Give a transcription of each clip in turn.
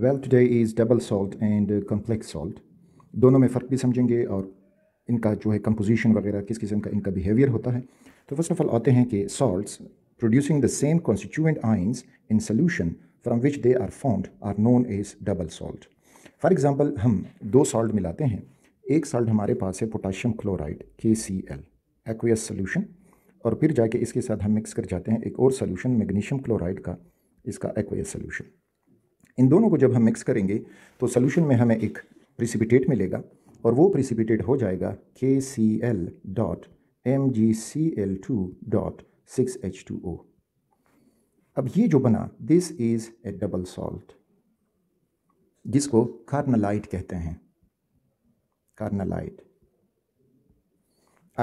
well today is double salt and complex salt दोनों में फ़र्क भी समझेंगे और इनका जो है कंपोजिशन वगैरह किस किस्म का इनका बिहेवियर होता है तो फर्स्ट ऑफ ऑल आते हैं कि salts producing the same constituent ions in solution from which they are found are known as double salt for example हम दो सॉल्ट मिलाते हैं एक सॉल्ट हमारे पास है पोटाशियम क्लोराइड के सी एल एक्वियस सोल्यूशन और फिर जाके इसके साथ हम मिक्स कर जाते हैं एक और सोल्यूशन मैग्नीशियम क्लोराइड का इसका एक्वेस सोल्यूशन इन दोनों को जब हम मिक्स करेंगे तो सोल्यूशन में हमें एक प्रिसिपिटेट मिलेगा और वो प्रिसिपिटेट हो जाएगा K C L dot M G C L two dot six H two O अब ये जो बना this is a double salt जिसको कार्नलाइट कहते हैं कार्नलाइट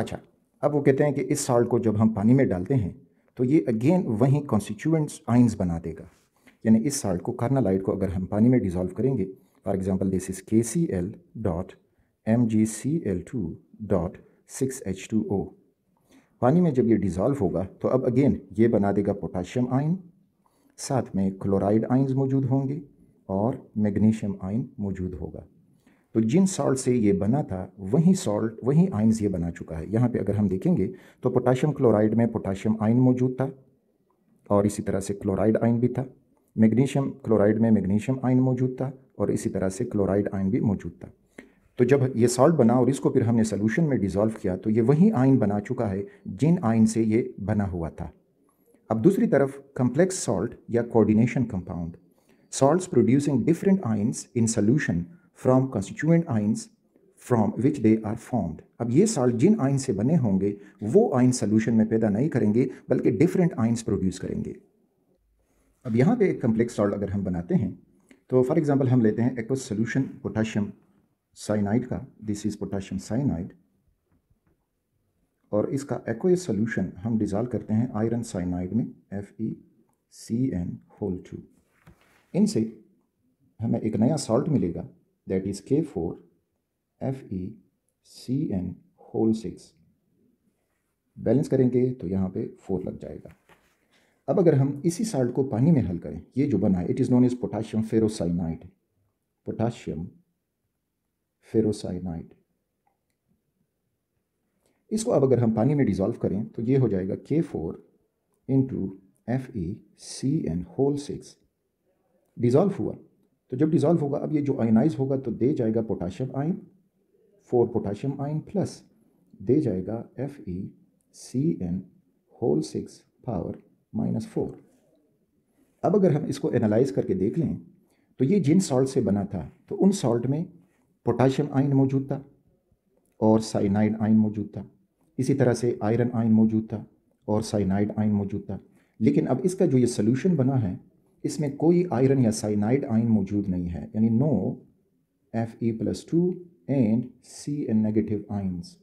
अच्छा अब वो कहते हैं कि इस सॉल्ट को जब हम पानी में डालते हैं तो ये अगेन वहीं कॉन्स्टिट्यूएंट्स आइंस बना देगा यानी इस साल्ट को कार्नालाइट को अगर हम पानी में डिज़ोल्व करेंगे for example this is K C L dot M G C L two dot six H two O पानी में जब ये डिज़ोल्व होगा तो अब अगेन ये बना देगा पोटाशियम आयन साथ में क्लोराइड आइन्स मौजूद होंगे और मैग्नीशियम आयन मौजूद होगा तो जिन सॉल्ट से ये बना था वही सॉल्ट वही आइन्स ये बना चुका है यहाँ पे अगर हम देखेंगे तो पोटाशियम क्लोराइड में पोटाशियम आयन मौजूद था और इसी तरह से क्लोराइड आयन भी था मैग्नीशियम क्लोराइड में मैग्नीशियम आयन मौजूद था और इसी तरह से क्लोराइड आयन भी मौजूद था तो जब ये सॉल्ट बना और इसको फिर हमने सोल्यूशन में डिज़ोल्व किया तो ये वही आयन बना चुका है जिन आयन से ये बना हुआ था अब दूसरी तरफ कम्प्लेक्स सॉल्ट या coordination compound salts producing different ions in solution from constituent ions from which they are formed अब ये साल्ट जिन आइन से बने होंगे वो आइन सोल्यूशन में पैदा नहीं करेंगे बल्कि डिफरेंट आइन्स प्रोड्यूस करेंगे अब यहाँ पे एक कम्प्लेक्स सॉल्ट अगर हम बनाते हैं तो फॉर एग्ज़ाम्पल हम लेते हैं एक्वस सोल्यूशन पोटाशियम साइनाइड का दिस इज़ पोटाशियम साइनाइड और इसका एक्वस सोल्यूशन हम डिजॉल्व करते हैं आयरन साइनाइड में F E C N whole two इनसे हमें एक नया सॉल्ट मिलेगा that is K four F E C N whole six balance करेंगे तो यहाँ पे फोर लग जाएगा अब अगर हम इसी साल्ट को पानी में हल करें ये जो बना है it is known as potassium ferrocyanide potassium ferrocyanide इसको अब अगर हम पानी में डिज़ोल्व करें तो ये हो जाएगा K four into F E C N whole six dissolve हुआ तो जब डिज़ोल्व होगा अब ये जो आयनाइज होगा तो दे जाएगा potassium ion four potassium ion plus दे जाएगा F E C N whole six power minus four अब अगर हम इसको एनालाइज करके देख लें तो ये जिन सॉल्ट से बना था तो उन सॉल्ट में पोटाशियम आयन मौजूद था और साइनाइड आयन मौजूद था इसी तरह से आयरन आयन मौजूद था और साइनाइड आयन मौजूद था लेकिन अब इसका जो ये सोल्यूशन बना है इसमें कोई आयरन या साइनाइड आयन मौजूद नहीं है यानी no F E plus two and C N negative ions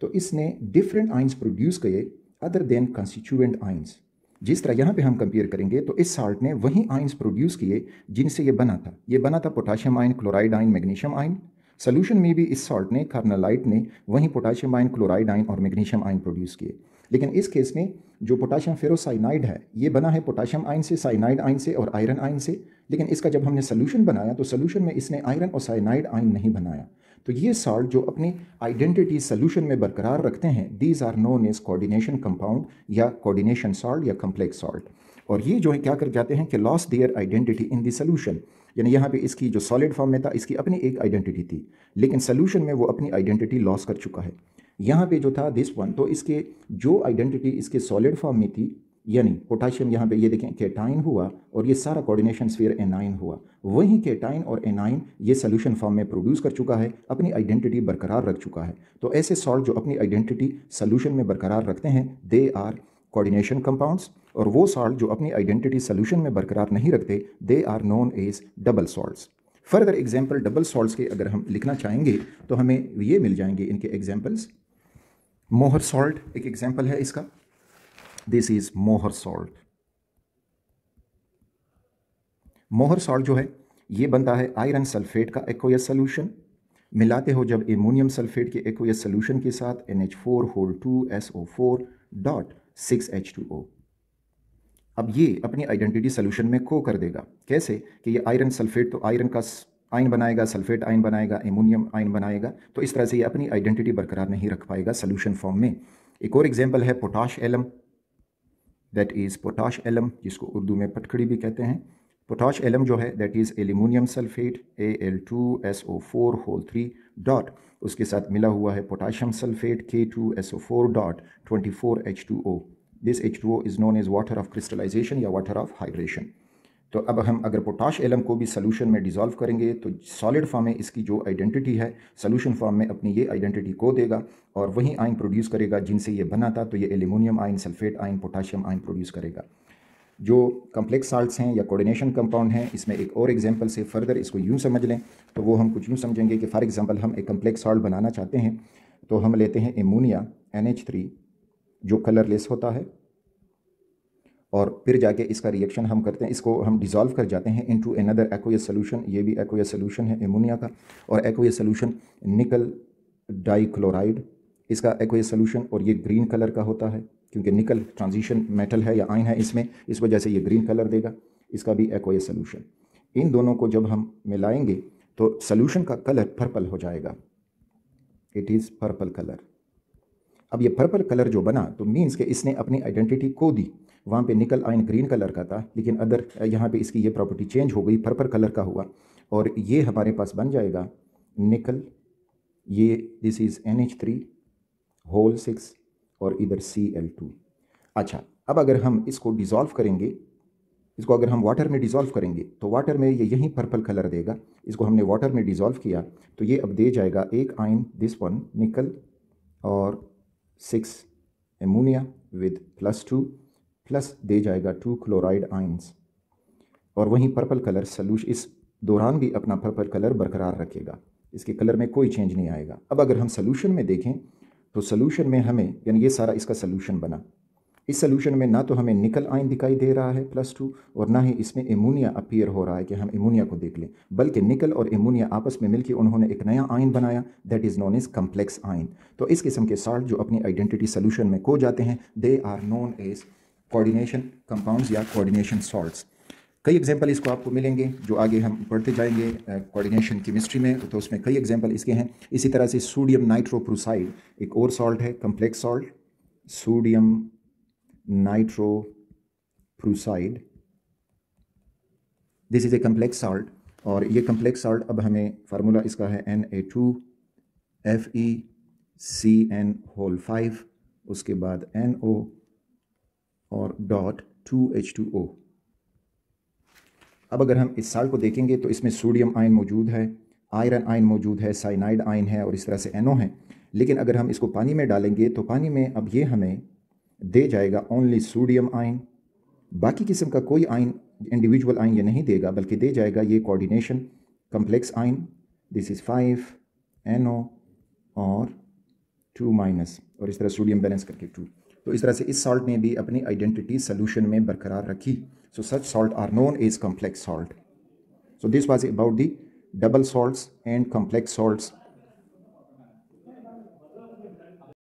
तो इसने डिफरेंट आइंस प्रोड्यूस किए अदर देन कंस्टिट्यूएंट आइंस जिस तरह यहाँ पे हम कंपेयर करेंगे तो इस साल्ट ने वही आइंस प्रोड्यूस किए जिनसे ये बना था ये बना था पोटाशियम आइन क्लोराइड आइन मैग्नीशियम आइन सोल्यूशन में भी इस सॉल्ट ने कार्नालाइट ने वहीं पोटाशियम आइन क्लोराइड आइन और मैग्नीशियम आइन प्रोड्यूस किए लेकिन इस केस में जो पोटाशियम फेरोसाइनाइड है ये बना है पोटाशियम आयन से साइनाइड आयन से और आयरन आयन से लेकिन इसका जब हमने सोल्यूशन बनाया तो सोल्यूशन में इसने आयरन और साइनाइड आयन नहीं बनाया तो ये सॉल्ट जो अपनी आइडेंटिटी सोल्यूशन में बरकरार रखते हैं these are known as coordination compound या कोऑर्डिनेशन सॉल्ट या कम्प्लेक्स सॉल्ट और ये जो है क्या कर जाते हैं कि loss their identity in the solution यानी यहाँ पे इसकी जो सॉलिड फॉर्म में था इसकी अपनी एक आइडेंटिटी थी लेकिन सोल्यूशन में वो अपनी आइडेंटिटी लॉस कर चुका है यहाँ पे जो था दिस वन तो इसके जो आइडेंटिटी इसके सॉलिड फॉर्म में थी यानी पोटाशियम यहाँ पे ये देखें केटाइन हुआ और ये सारा कोऑर्डिनेशन स्फीयर एनाइन हुआ वहीं केटाइन और एनाइन ये सोल्यूशन फॉर्म में प्रोड्यूस कर चुका है अपनी आइडेंटिटी बरकरार रख चुका है तो ऐसे सॉल्ट जो अपनी आइडेंटिटी सोल्यूशन में बरकरार रखते हैं दे आर कोऑर्डिनेशन कंपाउंड्स और वो सॉल्ट जो अपनी आइडेंटिटी सोल्यूशन में बरकरार नहीं रखते they are known as double salts further example double salts के अगर हम लिखना चाहेंगे तो हमें ये मिल जाएंगे इनके एग्जाम्पल्स मोहर सॉल्ट एक एग्जाम्पल है इसका this is Mohr salt Mohr salt जो है ये बनता है आयरन सल्फेट का एक्वस सोल्यूशन मिलाते हो जब एमोनियम सल्फेट के एक्वस सोल्यूशन के साथ N H four whole two S O four dot six H two O अब ये अपनी आइडेंटिटी सोल्यूशन में को कर देगा कैसे कि ये आयरन सल्फेट तो आयरन का आयन बनाएगा सल्फेट आयन बनाएगा एमोनियम आयन बनाएगा तो इस तरह से ये अपनी आइडेंटिटी बरकरार नहीं रख पाएगा सोल्यूशन फॉर्म में एक और एग्जाम्पल है potash alum that is potash alum जिसको उर्दू में पटखड़ी भी कहते हैं पोटाश एलम जो है that is aluminium sulphate A L two S O four whole three dot उसके साथ मिला हुआ है potassium sulphate K two S O four dot twenty four H two O this H two O is known as water of crystallisation या water of hydration तो अब हम अगर पोटाश एलम को भी सोल्यूशन में डिज़ोल्व करेंगे तो सॉलिड फॉर्म में इसकी जो आइडेंटिटी है सोलूशन फॉर्म में अपनी ये आइडेंटिटी को देगा और वही आइन प्रोड्यूस करेगा जिनसे ये बना था तो ये एल्यूमिनियम आइन सल्फेट आइन पोटाशियम आइन प्रोड्यूस करेगा जो कम्प्लेक्स साल्ट्स हैं या कोऑर्डिनेशन कंपाउंड हैं इसमें एक और एग्जांपल से फर्दर इसको यूँ समझ लें तो वो हम कुछ यूँ समझेंगे कि फॉर एग्जांपल हम एक कम्प्लेक्स साल्ट बनाना चाहते हैं तो हम लेते हैं एमोनिया एन जो कलरलेस होता है और फिर जाके इसका रिएक्शन हम करते हैं इसको हम डिज़ोल्व कर जाते हैं इनटू अनदर एक्ोयस सोलूशन ये भी एक्ोयस सोलूशन है एमोनिया का और एक्ोयस सोलूशन निकल डाईक्लोराइड इसका एक्ोयस सोलूशन और ये ग्रीन कलर का होता है क्योंकि निकल ट्रांजिशन मेटल है या आयन है इसमें इस वजह से ये ग्रीन कलर देगा इसका भी एक्ोयस सोलूशन इन दोनों को जब हम मिलाएंगे तो सोलूशन का कलर पर्पल हो जाएगा इट इज़ पर्पल कलर अब ये पर्पल कलर जो बना तो मीन्स कि इसने अपनी आइडेंटिटी को दी वहाँ पे निकल आइन ग्रीन कलर का था लेकिन अदर यहाँ पे इसकी ये प्रॉपर्टी चेंज हो गई पर्पल कलर का हुआ और ये हमारे पास बन जाएगा निकल ये this is N H three whole six और इधर सी एल टू अच्छा अब अगर हम इसको डिज़ोल्व करेंगे इसको अगर हम वाटर में डिज़ोल्व करेंगे तो वाटर में ये यहीं पर्पल कलर देगा इसको हमने वाटर में डिज़ोल्व किया तो ये अब दे जाएगा एक आइन दिस वन निकल और six ammonia with plus two plus दे जाएगा टू क्लोराइड आइंस और वहीं पर्पल कलर सल्यूश इस दौरान भी अपना पर्पल कलर बरकरार रखेगा इसके कलर में कोई चेंज नहीं आएगा अब अगर हम सोल्यूशन में देखें तो सल्यूशन में हमें यानी ये सारा इसका सल्यूशन बना इस सोल्यूशन में ना तो हमें निकल आइन दिखाई दे रहा है प्लस टू और ना ही इसमें एमोनिया अपीयर हो रहा है कि हम एमोनिया को देख लें बल्कि निकल और एमोनिया आपस में मिलकर उन्होंने एक नया आइन बनाया that is known as complex ion तो इस किस्म के साल्ट जो अपनी आइडेंटिटी सोल्यूशन में को जाते हैं they are known as coordination compounds या कोऑर्डिनेशन सॉल्ट्स कई एग्जाम्पल इसको आपको मिलेंगे जो आगे हम पढ़ते जाएंगे कोऑर्डिनेशन केमिस्ट्री में तो उसमें कई एग्जाम्पल इसके हैं इसी तरह से सोडियम नाइट्रोप्रोसाइड एक और सॉल्ट है complex salt sodium nitroprusside this is a complex salt और ये कम्प्लेक्स साल्ट अब हमें फार्मूला इसका है N A two F E C N whole five उसके बाद एन ओ और dot two H two O अब अगर हम इस साल्ट को देखेंगे तो इसमें सोडियम आयन मौजूद है आयरन आयन मौजूद है साइनाइड आयन है और इस तरह से एनओ है लेकिन अगर हम इसको पानी में डालेंगे तो पानी में अब ये हमें दे जाएगा ओनली सोडियम आयन बाकी किस्म का कोई आयन इंडिविजुअल आयन ये नहीं देगा बल्कि दे जाएगा ये coordination complex ion this is five N O और टू माइनस और इस तरह सोडियम बैलेंस करके टू तो इस तरह से इस सॉल्ट ने भी अपनी आइडेंटिटी सोल्यूशन में बरकरार रखी so such salt are known as complex salt so this was about the double salt and complex salt